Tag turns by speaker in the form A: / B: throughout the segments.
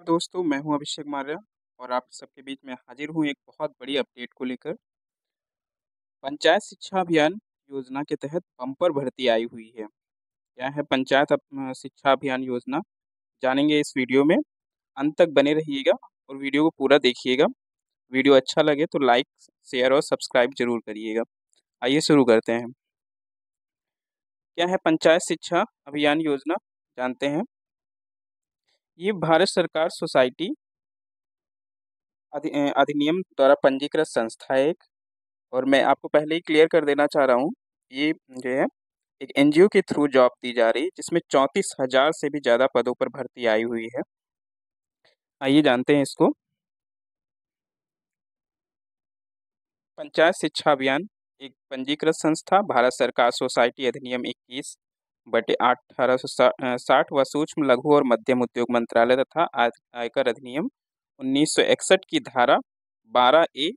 A: नमस्कार दोस्तों मैं हूं अभिषेक मार्य और आप सबके बीच में हाजिर हूं एक बहुत बड़ी अपडेट को लेकर पंचायत शिक्षा अभियान योजना के तहत बम्पर भर्ती आई हुई है क्या है पंचायत शिक्षा अभियान योजना जानेंगे इस वीडियो में अंत तक बने रहिएगा और वीडियो को पूरा देखिएगा वीडियो अच्छा लगे तो लाइक शेयर और सब्सक्राइब जरूर करिएगा आइए शुरू करते हैं क्या है पंचायत शिक्षा अभियान योजना जानते हैं ये भारत सरकार सोसाइटी अधिनियम द्वारा पंजीकृत संस्था है एक और मैं आपको पहले ही क्लियर कर देना चाह रहा हूँ ये जो है एक एनजीओ के थ्रू जॉब दी जा रही है जिसमें चौंतीस हजार से भी ज़्यादा पदों पर भर्ती आई हुई है आइए जानते हैं इसको पंचायत शिक्षा अभियान एक पंजीकृत संस्था भारत सरकार सोसाइटी अधिनियम इक्कीस बटे अठारह सौ साठ व सूक्ष्म लघु और मध्यम उद्योग मंत्रालय तथा आयकर अधिनियम 1961 की धारा 12 ए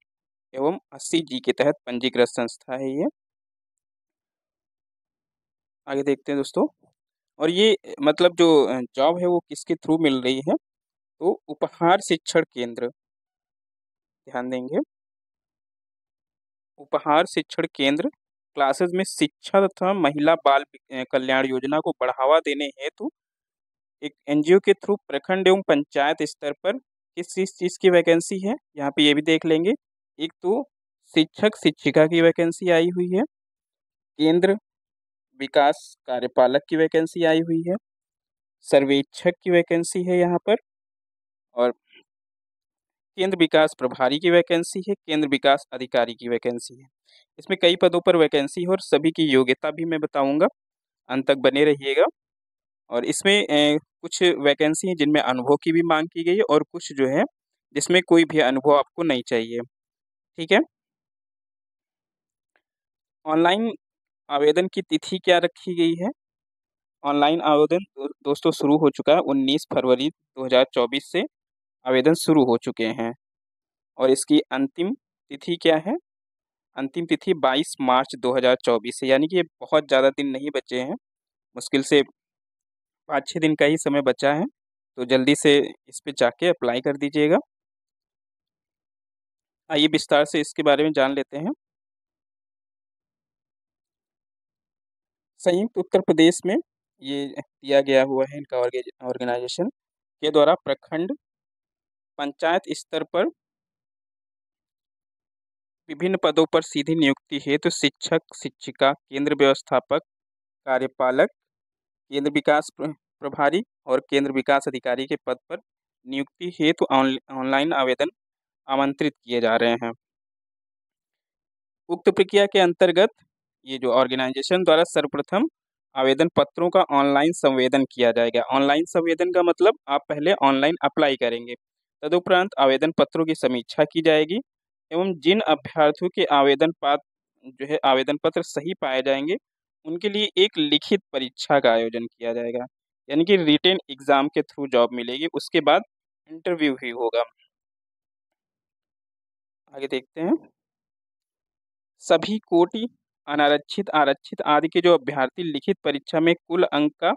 A: एवं 80 जी के तहत पंजीकृत संस्था है ये आगे देखते हैं दोस्तों और ये मतलब जो जॉब है वो किसके थ्रू मिल रही है तो उपहार शिक्षण केंद्र ध्यान देंगे उपहार शिक्षण केंद्र क्लासेस में शिक्षा तथा महिला बाल कल्याण योजना को बढ़ावा देने हेतु एक एनजीओ के थ्रू प्रखंड एवं पंचायत स्तर पर किस किस चीज़ की वैकेंसी है यहाँ पे ये भी देख लेंगे एक तो शिक्षक शिक्षिका की वैकेंसी आई हुई है केंद्र विकास कार्यपालक की वैकेंसी आई हुई है सर्वेक्षक की वैकेंसी है यहाँ पर और केंद्र विकास प्रभारी की वैकेंसी है केंद्र विकास अधिकारी की वैकेंसी है इसमें कई पदों पर वैकेंसी है और सभी की योग्यता भी मैं बताऊंगा अंत तक बने रहिएगा और इसमें कुछ वैकेंसी हैं जिनमें अनुभव की भी मांग की गई है और कुछ जो है जिसमें कोई भी अनुभव आपको नहीं चाहिए ठीक है ऑनलाइन आवेदन की तिथि क्या रखी गई है ऑनलाइन आवेदन दोस्तों शुरू हो चुका है 19 फरवरी 2024 से आवेदन शुरू हो चुके हैं और इसकी अंतिम तिथि क्या है अंतिम तिथि 22 मार्च 2024 है यानी कि ये बहुत ज़्यादा दिन नहीं बचे हैं मुश्किल से पाँच छः दिन का ही समय बचा है तो जल्दी से इस पर जाके अप्लाई कर दीजिएगा आइए विस्तार से इसके बारे में जान लेते हैं संयुक्त उत्तर प्रदेश में ये दिया गया हुआ है इनका ऑर्गेनाइजेशन के द्वारा प्रखंड पंचायत स्तर पर विभिन्न पदों पर सीधी नियुक्ति हेतु तो शिक्षक शिक्षिका केंद्र व्यवस्थापक कार्यपालक केंद्र विकास प्रभारी और केंद्र विकास अधिकारी के पद पर नियुक्ति हेतु तो ऑनलाइन आवेदन आमंत्रित किए जा रहे हैं उक्त प्रक्रिया के अंतर्गत ये जो ऑर्गेनाइजेशन द्वारा सर्वप्रथम आवेदन पत्रों का ऑनलाइन संवेदन किया जाएगा ऑनलाइन संवेदन का मतलब आप पहले ऑनलाइन अप्लाई करेंगे तदुपरांत आवेदन पत्रों की समीक्षा की जाएगी एवं जिन अभ्यर्थियों के आवेदन पात्र जो है आवेदन पत्र सही पाए जाएंगे उनके लिए एक लिखित परीक्षा का आयोजन किया जाएगा यानी कि रिटेन एग्जाम के थ्रू जॉब मिलेगी उसके बाद इंटरव्यू ही होगा आगे देखते हैं सभी कोटि अनारक्षित आरक्षित आदि के जो अभ्यर्थी लिखित परीक्षा में कुल अंक का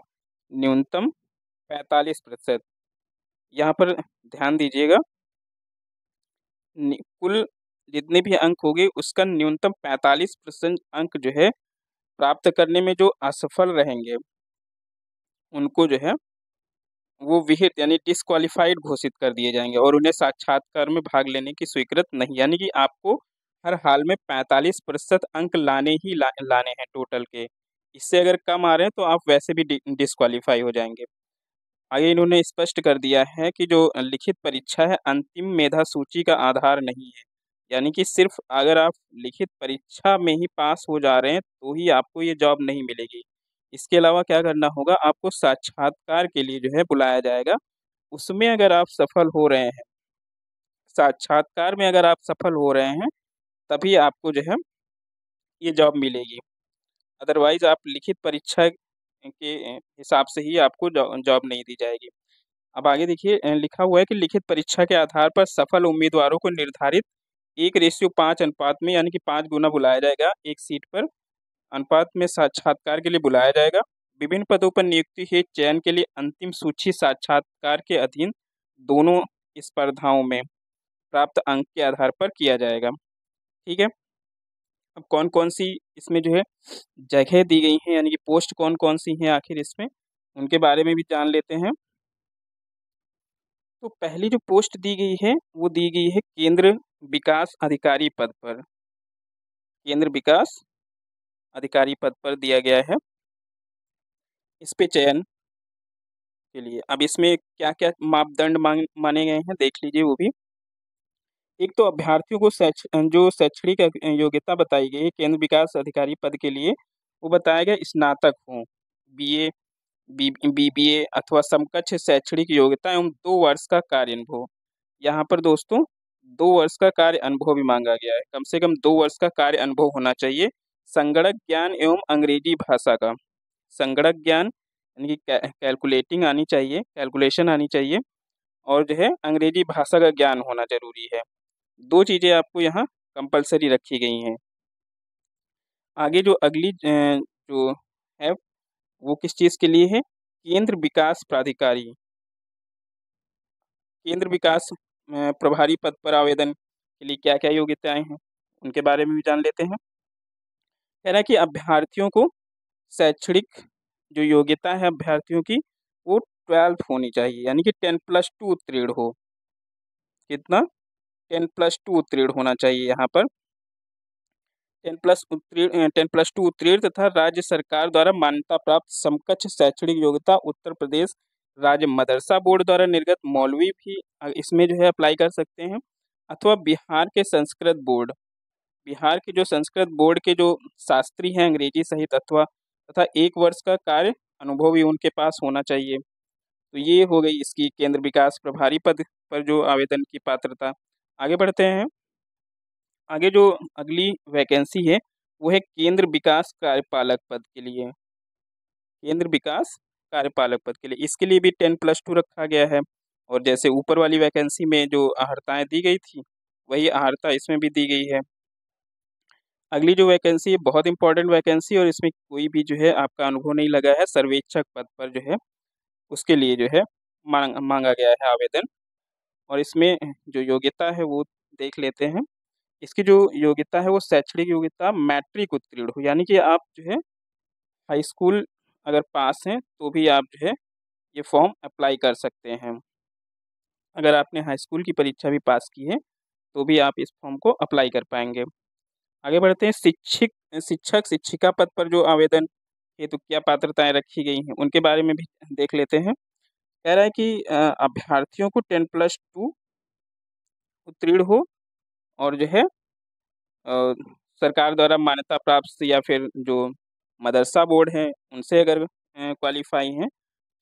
A: न्यूनतम 45 प्रतिशत यहाँ पर ध्यान दीजिएगा कुल जितने भी अंक होंगे उसका न्यूनतम 45 परसेंट अंक जो है प्राप्त करने में जो असफल रहेंगे उनको जो है वो विहित यानी डिसक्वालिफाइड घोषित कर दिए जाएंगे और उन्हें साक्षात्कार में भाग लेने की स्वीकृत नहीं यानी कि आपको हर हाल में 45 प्रतिशत अंक लाने ही ला, लाने हैं टोटल के इससे अगर कम आ रहे हैं तो आप वैसे भी डिसक्वालीफाई हो जाएंगे आगे इन्होंने स्पष्ट कर दिया है कि जो लिखित परीक्षा है अंतिम मेधा सूची का आधार नहीं है यानी कि सिर्फ अगर आप लिखित परीक्षा में ही पास हो जा रहे हैं तो ही आपको ये जॉब नहीं मिलेगी इसके अलावा क्या करना होगा आपको साक्षात्कार के लिए जो है बुलाया जाएगा उसमें अगर आप सफल हो रहे हैं साक्षात्कार में अगर आप सफल हो रहे हैं तभी आपको जो है ये जॉब मिलेगी अदरवाइज आप लिखित परीक्षा के हिसाब से ही आपको जॉब नहीं दी जाएगी अब आगे देखिए लिखा हुआ है कि लिखित परीक्षा के आधार पर सफल उम्मीदवारों को निर्धारित एक रेशियो पाँच अनुपात में यानी कि पाँच गुना बुलाया जाएगा एक सीट पर अनुपात में साक्षात्कार के लिए बुलाया जाएगा विभिन्न पदों पर नियुक्ति के चयन के लिए अंतिम सूची साक्षात्कार के अधीन दोनों स्पर्धाओं में प्राप्त अंक के आधार पर किया जाएगा ठीक है अब कौन कौन सी इसमें जो है जगह दी गई हैं यानी कि पोस्ट कौन कौन सी हैं आखिर इसमें उनके बारे में भी जान लेते हैं तो पहली जो पोस्ट दी गई है वो दी गई है केंद्र विकास अधिकारी पद पर केंद्र विकास अधिकारी पद पर दिया गया है इस पे चयन के लिए अब इसमें क्या क्या मापदंड मांग माने गए हैं देख लीजिए वो भी एक तो अभ्यर्थियों को सैच, जो शैक्षणिक योग्यता बताई गई केंद्र विकास अधिकारी पद के लिए वो बताया गया स्नातक हों ए बी बी ए अथवा समकक्ष शैक्षणिक योग्यता एवं दो वर्ष का कार्य अनुभव यहाँ पर दोस्तों दो वर्ष का कार्य अनुभव भी मांगा गया है कम से कम दो वर्ष का कार्य अनुभव होना चाहिए संगणक ज्ञान एवं अंग्रेजी भाषा का संगणक ज्ञान यानी कि कैलकुलेटिंग आनी चाहिए कैलकुलेशन आनी चाहिए और जो है अंग्रेजी भाषा का ज्ञान होना जरूरी है दो चीज़ें आपको यहाँ कंपलसरी रखी गई हैं आगे जो अगली जो है वो किस चीज़ के लिए है केंद्र विकास प्राधिकारी केंद्र विकास प्रभारी पद पर आवेदन के लिए क्या क्या योग्यताएं हैं उनके बारे में भी जान लेते हैं कह रहा है कि अभ्यर्थियों को शैक्षणिक जो योग्यता है अभ्यर्थियों की वो ट्वेल्थ होनी चाहिए यानी कि टेन प्लस टू उत्तीर्ण हो कितना टेन प्लस टू उत्तीर्ण होना चाहिए यहाँ पर टेन प्लस उत्तीर्ण टेन प्लस टू उत्तीर्ण तथा राज्य सरकार द्वारा मान्यता प्राप्त समकक्ष शैक्षणिक योग्यता उत्तर प्रदेश राज्य मदरसा बोर्ड द्वारा निर्गत मौलवी भी इसमें जो है अप्लाई कर सकते हैं अथवा बिहार के संस्कृत बोर्ड बिहार के जो संस्कृत बोर्ड के जो शास्त्री हैं अंग्रेजी सहित अथवा तथा एक वर्ष का कार्य अनुभव भी उनके पास होना चाहिए तो ये हो गई इसकी केंद्र विकास प्रभारी पद पर जो आवेदन की पात्रता आगे बढ़ते हैं आगे जो अगली वैकेंसी है वो है केंद्र विकास कार्यपालक पद के लिए केंद्र विकास कार्यपालक पद के लिए इसके लिए भी टेन प्लस टू रखा गया है और जैसे ऊपर वाली वैकेंसी में जो आहर्ताएँ दी गई थी वही आहर्ता इसमें भी दी गई है अगली जो वैकेंसी है बहुत इंपॉर्टेंट वैकेंसी और इसमें कोई भी जो है आपका अनुभव नहीं लगा है सर्वेक्षक पद पर जो है उसके लिए जो है मांग, मांगा गया है आवेदन और इसमें जो योग्यता है वो देख लेते हैं इसकी जो योग्यता है वो शैक्षणिक योग्यता मैट्रिक उत्तीर्ण हो यानी कि आप जो है हाई स्कूल अगर पास हैं तो भी आप जो है ये फॉर्म अप्लाई कर सकते हैं अगर आपने हाई स्कूल की परीक्षा भी पास की है तो भी आप इस फॉर्म को अप्लाई कर पाएंगे आगे बढ़ते हैं शिक्षक शिक्षक शिक्षिका पद पर जो आवेदन हेतु क्या पात्रताएं रखी गई हैं उनके बारे में भी देख लेते हैं कह रहा है कि अभ्यर्थियों को टेन प्लस टू उत्तीर्ण हो और जो है सरकार द्वारा मान्यता प्राप्त या फिर जो मदरसा बोर्ड हैं उनसे अगर क्वालिफाई हैं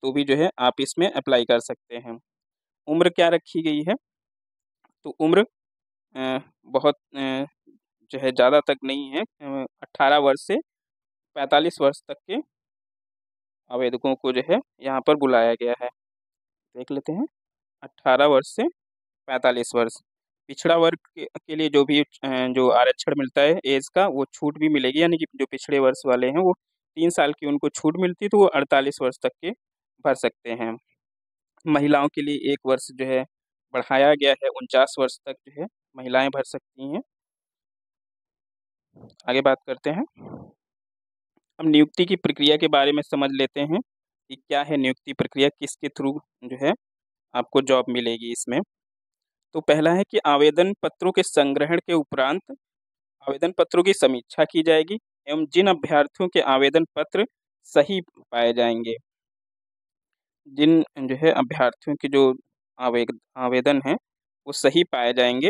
A: तो भी जो है आप इसमें अप्लाई कर सकते हैं उम्र क्या रखी गई है तो उम्र बहुत जो है ज़्यादा तक नहीं है अट्ठारह वर्ष से पैंतालीस वर्ष तक के आवेदकों को जो है यहाँ पर बुलाया गया है देख लेते हैं अट्ठारह वर्ष से पैंतालीस वर्ष पिछड़ा वर्ग के, लिए जो भी जो आरक्षण मिलता है एज का वो छूट भी मिलेगी यानी कि जो पिछड़े वर्ष वाले हैं वो तीन साल की उनको छूट मिलती तो वो अड़तालीस वर्ष तक के भर सकते हैं महिलाओं के लिए एक वर्ष जो है बढ़ाया गया है उनचास वर्ष तक जो है महिलाएं भर सकती हैं आगे बात करते हैं अब नियुक्ति की प्रक्रिया के बारे में समझ लेते हैं कि क्या है नियुक्ति प्रक्रिया किसके थ्रू जो है आपको जॉब मिलेगी इसमें तो पहला है कि आवेदन पत्रों के संग्रहण के उपरांत आवेदन पत्रों की समीक्षा की जाएगी एवं जिन अभ्यर्थियों के आवेदन पत्र सही पाए जाएंगे जिन जो है अभ्यर्थियों के जो आवेदन है वो सही पाए जाएंगे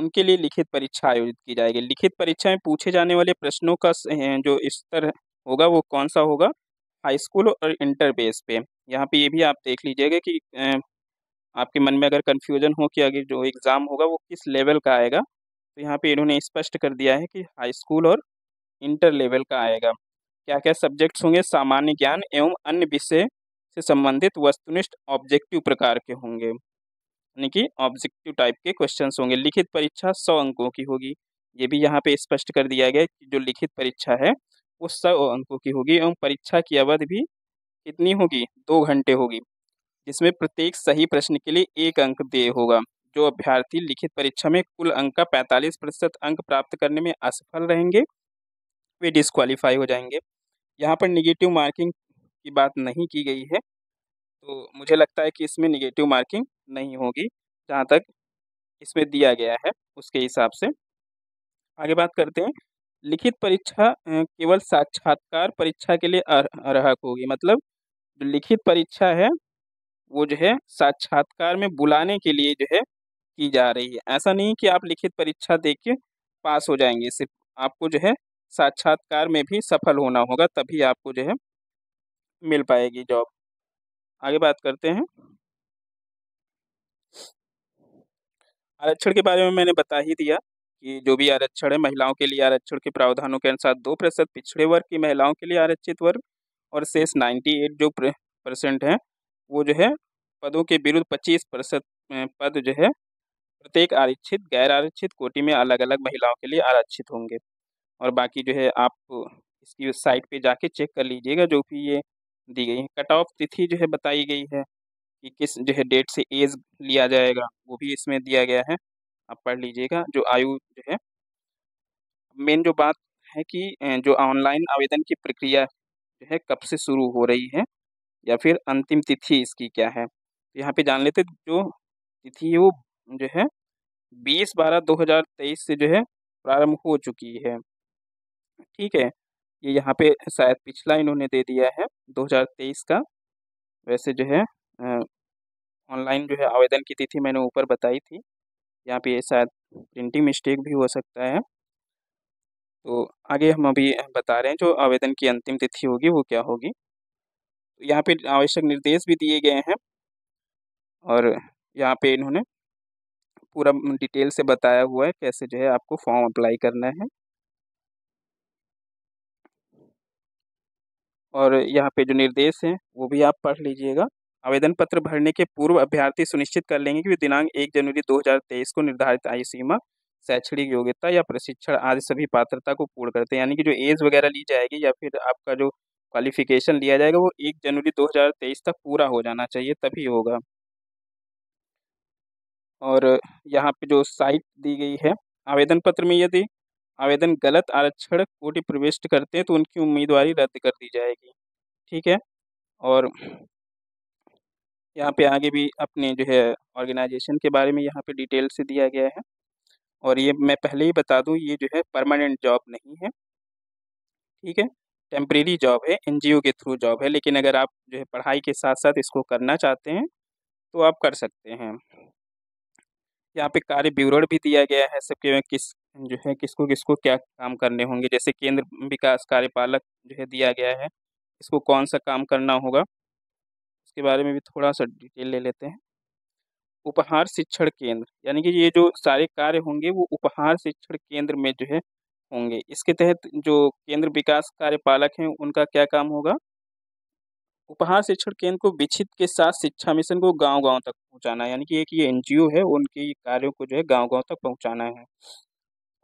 A: उनके लिए लिखित परीक्षा आयोजित की जाएगी लिखित परीक्षा में पूछे जाने वाले प्रश्नों का जो स्तर होगा वो कौन सा होगा हाई स्कूल और इंटर बेस पे यहाँ पे ये भी आप देख लीजिएगा कि आपके मन में अगर कन्फ्यूजन हो कि आगे जो एग्ज़ाम होगा वो किस लेवल का आएगा तो यहाँ पे इन्होंने स्पष्ट कर दिया है कि हाई स्कूल और इंटर लेवल का आएगा क्या क्या सब्जेक्ट्स होंगे सामान्य ज्ञान एवं अन्य विषय से संबंधित वस्तुनिष्ठ ऑब्जेक्टिव प्रकार के होंगे यानी कि ऑब्जेक्टिव टाइप के क्वेश्चन होंगे लिखित परीक्षा सौ अंकों की होगी ये भी यहाँ पे स्पष्ट कर दिया गया कि जो लिखित परीक्षा है वो सौ अंकों की होगी एवं परीक्षा की अवधि भी कितनी होगी दो घंटे होगी जिसमें प्रत्येक सही प्रश्न के लिए एक अंक देय होगा जो अभ्यर्थी लिखित परीक्षा में कुल अंक का 45 प्रतिशत अंक प्राप्त करने में असफल रहेंगे वे डिस्क्वालीफाई हो जाएंगे यहाँ पर निगेटिव मार्किंग की बात नहीं की गई है तो मुझे लगता है कि इसमें निगेटिव मार्किंग नहीं होगी जहाँ तक इसमें दिया गया है उसके हिसाब से आगे बात करते हैं लिखित परीक्षा केवल साक्षात्कार परीक्षा के लिए अर्हक होगी मतलब जो लिखित परीक्षा है वो जो है साक्षात्कार में बुलाने के लिए जो है की जा रही है ऐसा नहीं कि आप लिखित परीक्षा दे के पास हो जाएंगे सिर्फ आपको जो है साक्षात्कार में भी सफल होना होगा तभी आपको जो है मिल पाएगी जॉब आगे बात करते हैं आरक्षण के बारे में मैंने बता ही दिया कि जो भी आरक्षण है महिलाओं के लिए आरक्षण के प्रावधानों के अनुसार दो प्रतिशत पिछड़े वर्ग की महिलाओं के लिए आरक्षित वर्ग और शेष नाइन्टी एट जो परसेंट हैं वो जो है पदों के विरुद्ध पच्चीस प्रतिशत पद जो है प्रत्येक आरक्षित गैर आरक्षित कोटि में अलग अलग महिलाओं के लिए आरक्षित होंगे और बाकी जो है आप इसकी साइट पर जाके चेक कर लीजिएगा जो भी ये दी गई है कट ऑफ तिथि जो है बताई गई है कि किस जो है डेट से एज लिया जाएगा वो भी इसमें दिया गया है आप पढ़ लीजिएगा जो आयु जो है मेन जो बात है कि जो ऑनलाइन आवेदन की प्रक्रिया जो है कब से शुरू हो रही है या फिर अंतिम तिथि इसकी क्या है तो यहाँ पे जान लेते जो तिथि वो जो है बीस बारह दो हज़ार तेईस से जो है प्रारंभ हो चुकी है ठीक है ये यहाँ पे शायद पिछला इन्होंने दे दिया है दो हजार तेईस का वैसे जो है ऑनलाइन जो है आवेदन की तिथि मैंने ऊपर बताई थी यहाँ पे शायद प्रिंटिंग मिस्टेक भी हो सकता है तो आगे हम अभी बता रहे हैं जो आवेदन की अंतिम तिथि होगी वो क्या होगी तो यहाँ पे आवश्यक निर्देश भी दिए गए हैं और यहाँ पे इन्होंने पूरा डिटेल से बताया हुआ है कैसे जो है आपको फॉर्म अप्लाई करना है और यहाँ पे जो निर्देश हैं वो भी आप पढ़ लीजिएगा आवेदन पत्र भरने के पूर्व अभ्यर्थी सुनिश्चित कर लेंगे कि दिनांक एक जनवरी 2023 को निर्धारित आयु सीमा शैक्षणिक योग्यता या प्रशिक्षण आदि सभी पात्रता को पूर्ण करते हैं यानी कि जो एज वगैरह ली जाएगी या फिर आपका जो क्वालिफिकेशन लिया जाएगा वो एक जनवरी 2023 तक पूरा हो जाना चाहिए तभी होगा और यहाँ पे जो साइट दी गई है आवेदन पत्र में यदि आवेदन गलत आरक्षण कोटि प्रविष्ट करते हैं तो उनकी उम्मीदवारी रद्द कर दी जाएगी ठीक है और यहाँ पे आगे भी अपने जो है ऑर्गेनाइजेशन के बारे में यहाँ पे डिटेल से दिया गया है और ये मैं पहले ही बता दूँ ये जो है परमानेंट जॉब नहीं है ठीक है टेम्प्रेरी जॉब है एनजीओ के थ्रू जॉब है लेकिन अगर आप जो है पढ़ाई के साथ साथ इसको करना चाहते हैं तो आप कर सकते हैं यहाँ पे कार्य विवरण भी दिया गया है सबके में किस जो है किसको किसको क्या काम करने होंगे जैसे केंद्र विकास कार्यपालक जो है दिया गया है इसको कौन सा काम करना होगा उसके बारे में भी थोड़ा सा डिटेल ले लेते हैं उपहार शिक्षण केंद्र यानी कि ये जो सारे कार्य होंगे वो उपहार शिक्षण केंद्र में जो है होंगे इसके तहत जो केंद्र विकास कार्यपालक हैं उनका क्या काम होगा उपहार शिक्षण केंद्र को विकसित के साथ शिक्षा मिशन को गांव गांव तक पहुंचाना यानी कि एक ये एनजीओ है उनके कार्यों को जो है गांव गांव तक पहुंचाना है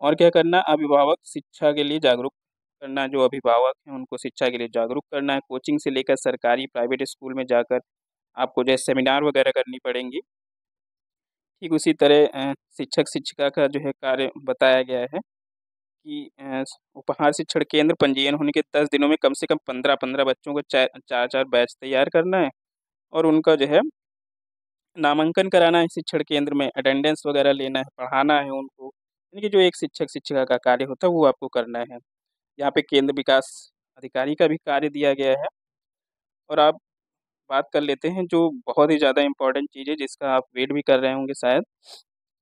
A: और क्या करना अभिभावक शिक्षा के लिए जागरूक करना जो अभिभावक हैं उनको शिक्षा के लिए जागरूक करना है कोचिंग से लेकर सरकारी प्राइवेट स्कूल में जाकर आपको जो है सेमिनार वगैरह करनी पड़ेंगी ठीक उसी तरह शिक्षक शिक्षिका का जो है कार्य बताया गया है कि उपहार शिक्षण केंद्र पंजीयन होने के दस दिनों में कम से कम पंद्रह पंद्रह बच्चों को चार चार चार बैच तैयार करना है और उनका जो है नामांकन कराना है शिक्षण केंद्र में अटेंडेंस वगैरह लेना है पढ़ाना है उनको यानी कि जो एक शिक्षक शिक्षिका का कार्य होता है वो आपको करना है यहाँ पे केंद्र विकास अधिकारी का भी कार्य दिया गया है और आप बात कर लेते हैं जो बहुत ही ज़्यादा इम्पोर्टेंट चीज़ है जिसका आप वेट भी कर रहे होंगे शायद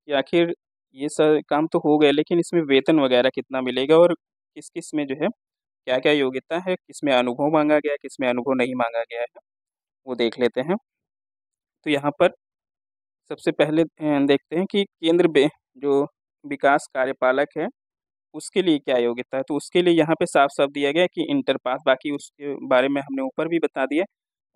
A: कि आखिर ये सर काम तो हो गया लेकिन इसमें वेतन वगैरह कितना मिलेगा और किस किस में जो है क्या क्या योग्यता है किस में अनुभव मांगा गया है किस में अनुभव नहीं मांगा गया है वो देख लेते हैं तो यहाँ पर सबसे पहले देखते हैं कि केंद्र जो विकास कार्यपालक है उसके लिए क्या योग्यता है तो उसके लिए यहाँ पे साफ साफ दिया गया कि इंटर पास बाकी उसके बारे में हमने ऊपर भी बता दिया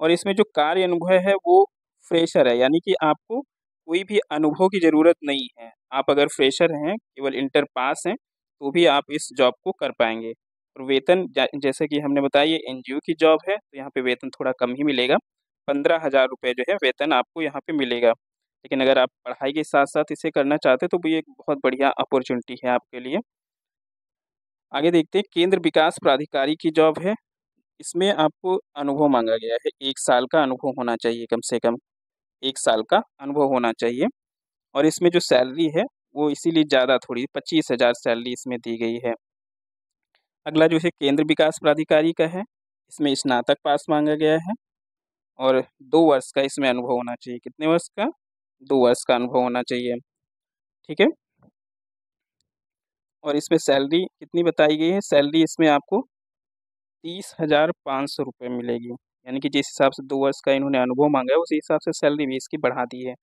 A: और इसमें जो कार्य अनुभव है वो फ्रेशर है यानी कि आपको कोई भी अनुभव की ज़रूरत नहीं है आप अगर फ्रेशर हैं केवल इंटर पास हैं तो भी आप इस जॉब को कर पाएंगे और वेतन जैसे कि हमने बताया एन की जॉब है तो यहाँ पर वेतन थोड़ा कम ही मिलेगा पंद्रह हज़ार रुपये जो है वेतन आपको यहाँ पर मिलेगा लेकिन अगर आप पढ़ाई के साथ साथ इसे करना चाहते तो भी एक बहुत बढ़िया अपॉर्चुनिटी है आपके लिए आगे देखते हैं केंद्र विकास प्राधिकारी की जॉब है इसमें आपको अनुभव मांगा गया है एक साल का अनुभव होना चाहिए कम से कम एक साल का अनुभव होना चाहिए और इसमें जो सैलरी है वो इसीलिए ज़्यादा थोड़ी पच्चीस हज़ार सैलरी इसमें दी गई है अगला जो है केंद्र विकास प्राधिकारी का है इसमें स्नातक पास मांगा गया है और दो वर्ष का इसमें अनुभव होना चाहिए कितने वर्ष का दो वर्ष का अनुभव होना चाहिए ठीक है और इसमें सैलरी कितनी बताई गई है सैलरी इसमें आपको तीस हज़ार पाँच सौ रुपये मिलेगी यानी कि जिस हिसाब से दो वर्ष का इन्होंने अनुभव मांगा है उसी हिसाब से सैलरी भी इसकी बढ़ा दी है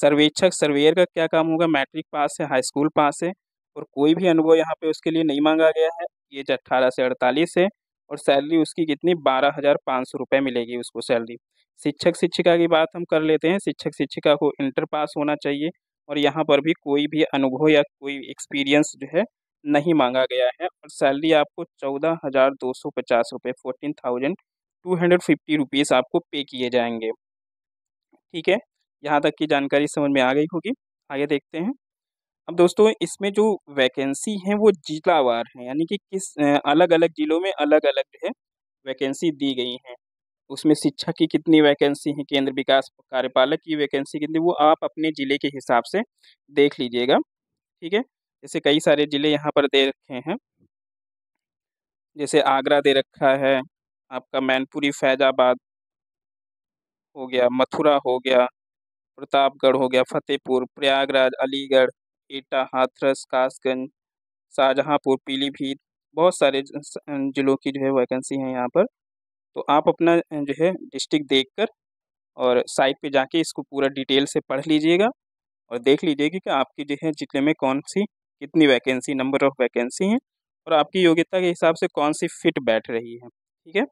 A: सर्वेक्षक सर्वेयर का क्या काम होगा मैट्रिक पास है हाई स्कूल पास है और कोई भी अनुभव यहाँ पे उसके लिए नहीं मांगा गया है ये अट्ठारह से अड़तालीस है और सैलरी उसकी कितनी बारह हज़ार पाँच सौ रुपये मिलेगी उसको सैलरी शिक्षक शिक्षिका की बात हम कर लेते हैं शिक्षक शिक्षिका को इंटर पास होना चाहिए और यहाँ पर भी कोई भी अनुभव या कोई एक्सपीरियंस जो है नहीं मांगा गया है और सैलरी आपको चौदह हज़ार दो सौ पचास रुपये fourteen thousand two hundred fifty rupees आपको पे किए जाएंगे ठीक है यहाँ तक की जानकारी समझ में आ गई होगी आगे देखते हैं अब दोस्तों इसमें जो वैकेंसी है वो जिलावार है यानी कि किस अलग अलग ज़िलों में अलग अलग जो है वैकेंसी दी गई हैं उसमें शिक्षा की कितनी वैकेंसी है केंद्र विकास कार्यपालक की वैकेंसी कितनी वो आप अपने ज़िले के हिसाब से देख लीजिएगा ठीक है जैसे कई सारे ज़िले यहाँ पर दे रखे हैं जैसे आगरा दे रखा है आपका मैनपुरी फैजाबाद हो गया मथुरा हो गया प्रतापगढ़ हो गया फतेहपुर प्रयागराज अलीगढ़ एटा हाथरस कासगंज शाहजहाँपुर पीलीभीत बहुत सारे ज़िलों की जो है वैकेंसी है यहाँ पर तो आप अपना जो है डिस्ट्रिक्ट देखकर और साइट पे जाके इसको पूरा डिटेल से पढ़ लीजिएगा और देख लीजिएगा कि आपकी जो है जिले में कौन सी कितनी वैकेंसी नंबर ऑफ वैकेंसी हैं और आपकी योग्यता के हिसाब से कौन सी फिट बैठ रही है ठीक है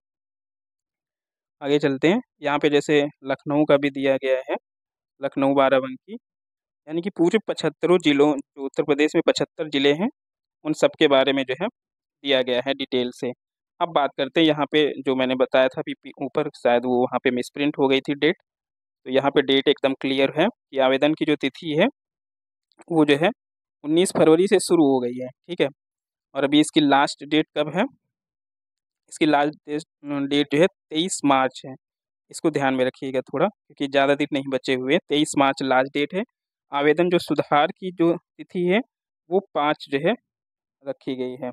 A: आगे चलते हैं यहाँ पे जैसे लखनऊ का भी दिया गया है लखनऊ बाराबंकी यानी कि पूरे पचहत्तरों जिलों जो उत्तर प्रदेश में पचहत्तर ज़िले हैं उन सब के बारे में जो है दिया गया है डिटेल से अब बात करते हैं यहाँ पे जो मैंने बताया था अभी ऊपर शायद वो वहाँ पे मिसप्रिंट हो गई थी डेट तो यहाँ पे डेट एकदम क्लियर है कि आवेदन की जो तिथि है वो जो है उन्नीस फरवरी से शुरू हो गई है ठीक है और अभी इसकी लास्ट डेट कब है इसकी लास्ट डेट जो है तेईस मार्च है इसको ध्यान में रखिएगा थोड़ा क्योंकि ज़्यादा दिन नहीं बचे हुए तेईस मार्च लास्ट डेट है आवेदन जो सुधार की जो तिथि है वो पाँच जो है रखी गई है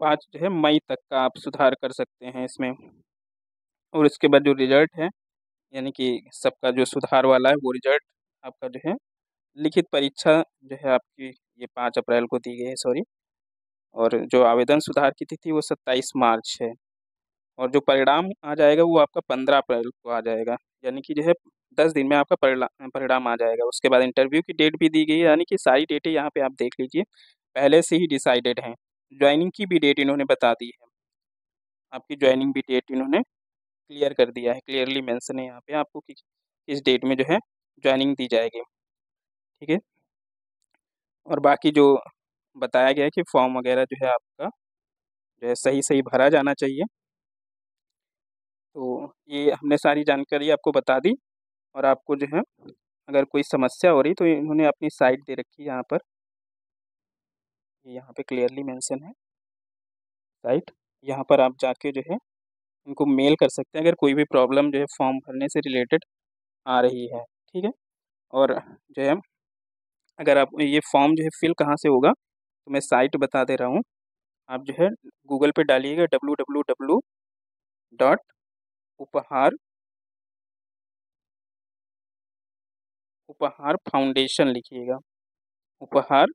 A: पाँच जो है मई तक का आप सुधार कर सकते हैं इसमें और इसके बाद जो रिजल्ट है यानी कि सबका जो सुधार वाला है वो रिजल्ट आपका जो है लिखित परीक्षा जो है आपकी ये पाँच अप्रैल को दी गई है सॉरी और जो आवेदन सुधार की तिथि वो सत्ताईस मार्च है और जो परिणाम आ जाएगा वो आपका पंद्रह अप्रैल को आ जाएगा यानी कि जो है दस दिन में आपका परिणाम आ जाएगा उसके बाद इंटरव्यू की डेट भी दी गई है यानी कि सारी डेटें यहाँ पे आप देख लीजिए पहले से ही डिसाइडेड हैं ज्वाइनिंग की भी डेट इन्होंने बता दी है आपकी ज्वाइनिंग भी डेट इन्होंने क्लियर कर दिया है क्लियरली मैंसन है यहाँ पे आपको किस डेट में जो है ज्वाइनिंग दी जाएगी ठीक है और बाकी जो बताया गया कि फॉर्म वगैरह जो है आपका जो है सही सही भरा जाना चाहिए तो ये हमने सारी जानकारी आपको बता दी और आपको जो है अगर कोई समस्या हो रही तो इन्होंने अपनी साइट दे रखी है यहाँ पर यहाँ पे क्लियरली मेंशन है साइट यहाँ पर आप जाके जो है उनको मेल कर सकते हैं अगर कोई भी प्रॉब्लम जो है फॉर्म भरने से रिलेटेड आ रही है ठीक है और जो है अगर आप ये फॉर्म जो है फिल कहाँ से होगा तो मैं साइट बता दे रहा हूँ आप जो है गूगल पे डालिएगा डब्लू डब्लू डब्लू डॉट उपहार उपहार फाउंडेशन लिखिएगा उपहार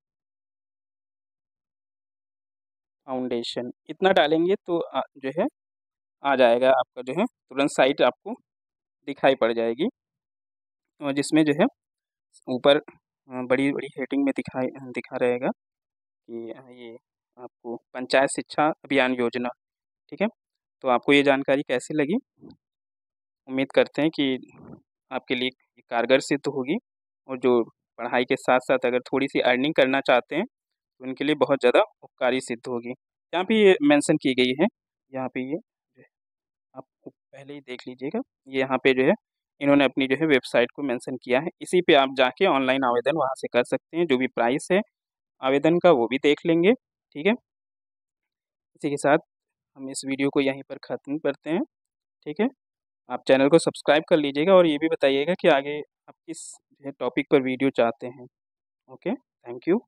A: फाउंडेशन इतना डालेंगे तो जो है आ जाएगा आपका जो है तुरंत साइट आपको दिखाई पड़ जाएगी और जिसमें जो है ऊपर बड़ी बड़ी हेडिंग में दिखाई दिखा रहेगा कि ये आपको पंचायत शिक्षा अभियान योजना ठीक है तो आपको ये जानकारी कैसी लगी उम्मीद करते हैं कि आपके लिए कारगर सिद्ध होगी और जो पढ़ाई के साथ साथ अगर थोड़ी सी अर्निंग करना चाहते हैं तो उनके लिए बहुत ज़्यादा उपकारी सिद्ध होगी यहाँ पे ये मेंशन की गई है यहाँ पे ये आप पहले ही देख लीजिएगा ये यहाँ पे जो है इन्होंने अपनी जो है वेबसाइट को मेंशन किया है इसी पे आप जाके ऑनलाइन आवेदन वहाँ से कर सकते हैं जो भी प्राइस है आवेदन का वो भी देख लेंगे ठीक है इसी के साथ हम इस वीडियो को यहीं पर ख़त्म करते हैं ठीक है आप चैनल को सब्सक्राइब कर लीजिएगा और ये भी बताइएगा कि आगे आप किस टॉपिक पर वीडियो चाहते हैं ओके थैंक यू